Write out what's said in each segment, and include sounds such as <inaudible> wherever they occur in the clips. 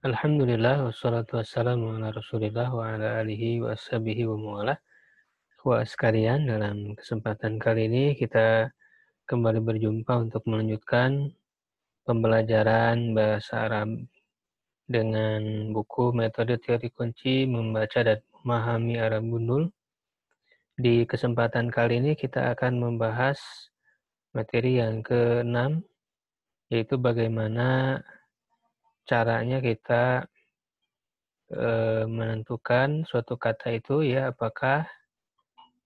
Alhamdulillah wassalatu wassalamu ala Rasulillah wa ala alihi wa ashabihi wa mualah. Wa sekalian dalam kesempatan kali ini kita kembali berjumpa untuk melanjutkan pembelajaran bahasa Arab dengan buku metode teori kunci membaca dan memahami Arab Gundul. Di kesempatan kali ini kita akan membahas materi yang keenam yaitu bagaimana caranya kita e, menentukan suatu kata itu ya apakah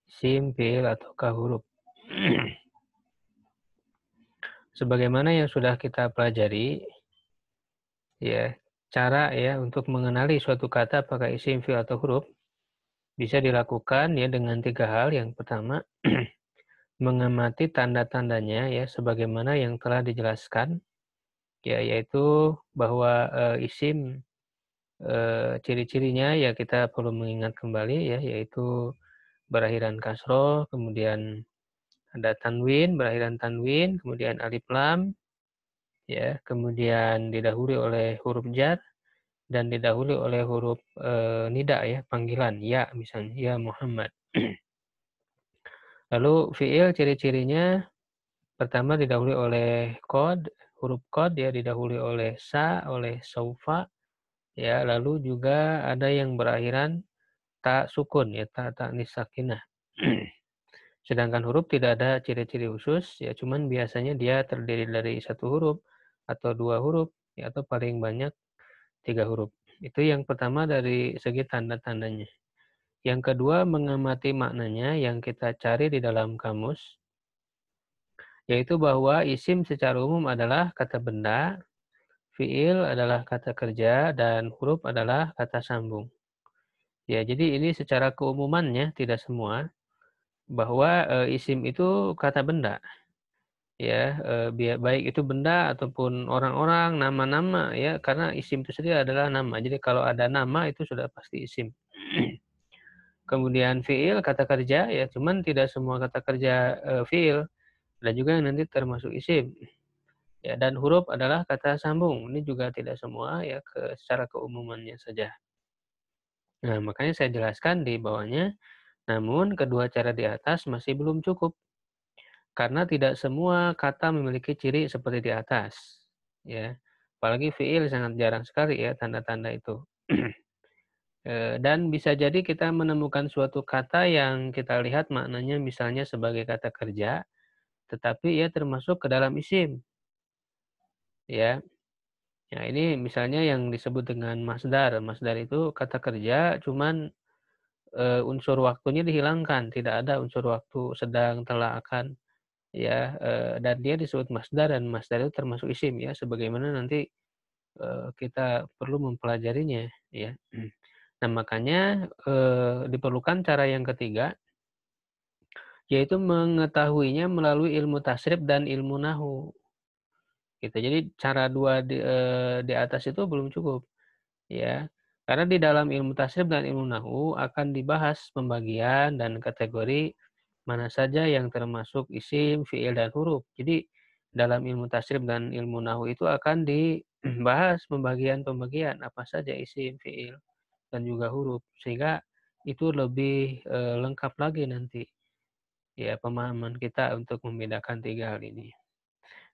isim, ataukah huruf. <clears throat> Sebagaimana yang sudah kita pelajari ya, cara ya untuk mengenali suatu kata apakah isim, fiil atau huruf bisa dilakukan ya dengan tiga hal. Yang pertama <clears throat> mengamati tanda-tandanya ya sebagaimana yang telah dijelaskan ya yaitu bahwa uh, isim uh, ciri-cirinya ya kita perlu mengingat kembali ya yaitu berakhiran kasro kemudian ada tanwin, berakhiran tanwin, kemudian alif lam, ya, kemudian didahului oleh huruf jar dan didahului oleh huruf e, nida ya, panggilan ya misalnya ya Muhammad. Lalu fiil ciri-cirinya pertama didahului oleh kod, huruf kod ya didahului oleh sa, oleh saufa ya, lalu juga ada yang berakhiran tak sukun ya tak tak nisakinah. <clears throat> Sedangkan huruf tidak ada ciri-ciri khusus ya, cuman biasanya dia terdiri dari satu huruf atau dua huruf ya, atau paling banyak tiga huruf. Itu yang pertama dari segi tanda-tandanya. Yang kedua mengamati maknanya yang kita cari di dalam kamus yaitu bahwa isim secara umum adalah kata benda, fiil adalah kata kerja, dan huruf adalah kata sambung. Ya, jadi ini secara keumumannya tidak semua bahwa e, isim itu kata benda. Ya, e, baik itu benda ataupun orang-orang, nama-nama ya, karena isim itu sendiri adalah nama. Jadi kalau ada nama itu sudah pasti isim. <clears throat> Kemudian fiil kata kerja ya, cuman tidak semua kata kerja e, fiil ada juga yang nanti termasuk isim. Ya, dan huruf adalah kata sambung. Ini juga tidak semua ya ke secara keumumannya saja. Nah, makanya saya jelaskan di bawahnya. Namun kedua cara di atas masih belum cukup. Karena tidak semua kata memiliki ciri seperti di atas. Ya. Apalagi fiil sangat jarang sekali ya tanda-tanda itu. <clears throat> Eh, dan bisa jadi kita menemukan suatu kata yang kita lihat maknanya misalnya sebagai kata kerja, tetapi ia termasuk ke dalam isim. Ya. Ya, ini misalnya yang disebut dengan masdar. Masdar itu kata kerja cuman e, unsur waktunya dihilangkan, tidak ada unsur waktu sedang telah akan ya e, dan dia disebut masdar dan masdar itu termasuk isim ya sebagaimana nanti e, kita perlu mempelajarinya ya. <clears throat> Nah, makanya e, diperlukan cara yang ketiga yaitu mengetahuinya melalui ilmu tasrif dan ilmu nahu. Gitu. Jadi cara dua di, e, di atas itu belum cukup. Ya. Karena di dalam ilmu tasrif dan ilmu nahu akan dibahas pembagian dan kategori mana saja yang termasuk isim, fiil dan huruf. Jadi dalam ilmu tasrif dan ilmu nahu itu akan dibahas pembagian-pembagian apa saja isim, fiil dan juga huruf sehingga itu lebih e, lengkap lagi nanti ya pemahaman kita untuk membedakan tiga hal ini.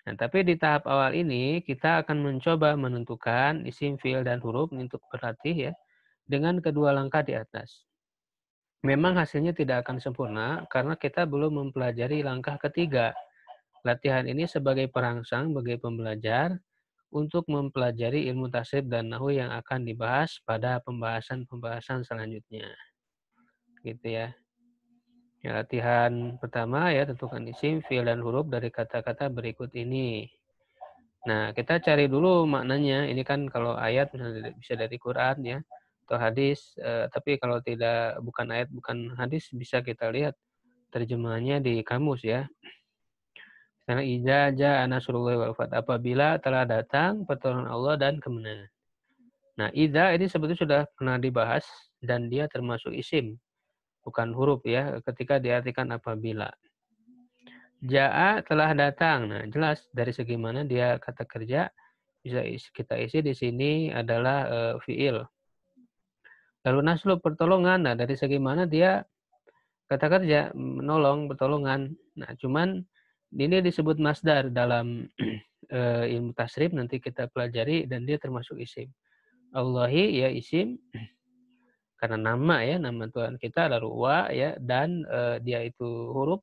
Nah, tapi di tahap awal ini kita akan mencoba menentukan isim fiil dan huruf untuk berlatih ya dengan kedua langkah di atas. Memang hasilnya tidak akan sempurna karena kita belum mempelajari langkah ketiga. Latihan ini sebagai perangsang bagi pembelajar untuk mempelajari ilmu tasrif dan nahu yang akan dibahas pada pembahasan-pembahasan selanjutnya. Gitu ya. Ya, latihan pertama ya tentukan isim, fi'il ya dan huruf dari kata-kata berikut ini. Nah, kita cari dulu maknanya. Ini kan kalau ayat bisa dari Quran ya atau hadis, eh, tapi kalau tidak bukan ayat, bukan hadis bisa kita lihat terjemahannya di kamus ya. Karena ija ja nasrullah wal fath. Apabila telah datang pertolongan Allah dan kemenangan. Nah, ida ini sebetulnya sudah pernah dibahas dan dia termasuk isim bukan huruf ya, ketika diartikan apabila. Ja'a telah datang. Nah, jelas dari segi mana dia kata kerja bisa kita isi di sini adalah e, fiil. Lalu naslu pertolongan. Nah, dari segi mana dia kata kerja menolong, pertolongan. Nah, cuman ini disebut masdar dalam e, <clears throat> ilmu tasrif nanti kita pelajari dan dia termasuk isim. Allahi ya isim, <clears throat> karena nama ya nama Tuhan kita adalah ruwa ya dan e, dia itu huruf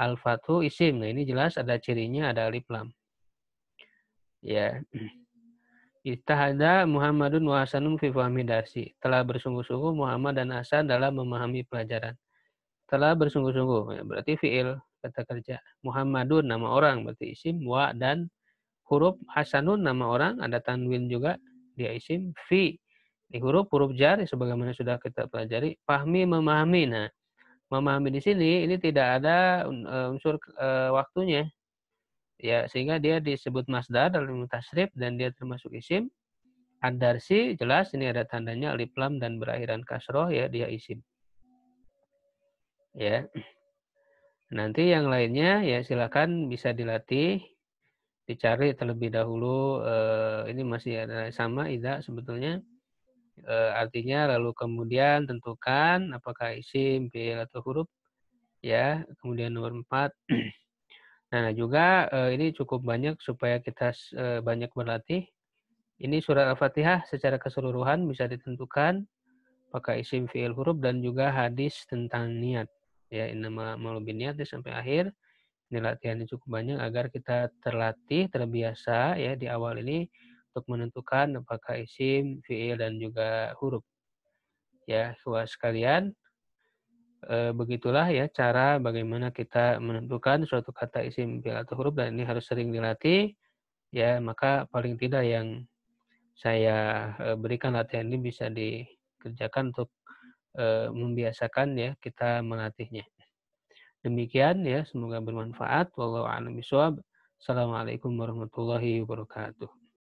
al-fatu isim. Nah ini jelas ada cirinya ada alif lam. Ya. <clears throat> Istahada Muhammadun wa Hasanun fi fahmi darsi. Telah bersungguh-sungguh Muhammad dan Hasan dalam memahami pelajaran. Telah bersungguh-sungguh ya, berarti fiil kata kerja. Muhammadun nama orang berarti isim wa dan huruf Hasanun nama orang ada tanwin juga dia isim fi di huruf huruf jari ya, sebagaimana sudah kita pelajari pahmi memahami nah memahami di sini ini tidak ada eh, unsur eh, waktunya ya sehingga dia disebut masdar dalam tasrif dan dia termasuk isim adarsi jelas ini ada tandanya alif lam dan berakhiran kasroh ya dia isim ya nanti yang lainnya ya silakan bisa dilatih dicari terlebih dahulu eh, ini masih ada sama tidak sebetulnya Eh, artinya lalu kemudian tentukan apakah isim fiil atau huruf ya kemudian nomor 4 <clears throat> nah, nah juga eh, ini cukup banyak supaya kita eh, banyak berlatih ini surat al-fatihah secara keseluruhan bisa ditentukan apakah isim fiil huruf dan juga hadis tentang niat ya nama malu niat ya, sampai akhir ini latihannya cukup banyak agar kita terlatih terbiasa ya di awal ini untuk menentukan apakah isim, fiil dan juga huruf. Ya, suara sekalian, e, begitulah ya cara bagaimana kita menentukan suatu kata isim, fiil atau huruf dan ini harus sering dilatih. Ya, maka paling tidak yang saya eh, berikan latihan ini bisa dikerjakan untuk e, membiasakan ya kita melatihnya. Demikian ya, semoga bermanfaat. Wallahu a'lam Assalamualaikum warahmatullahi wabarakatuh.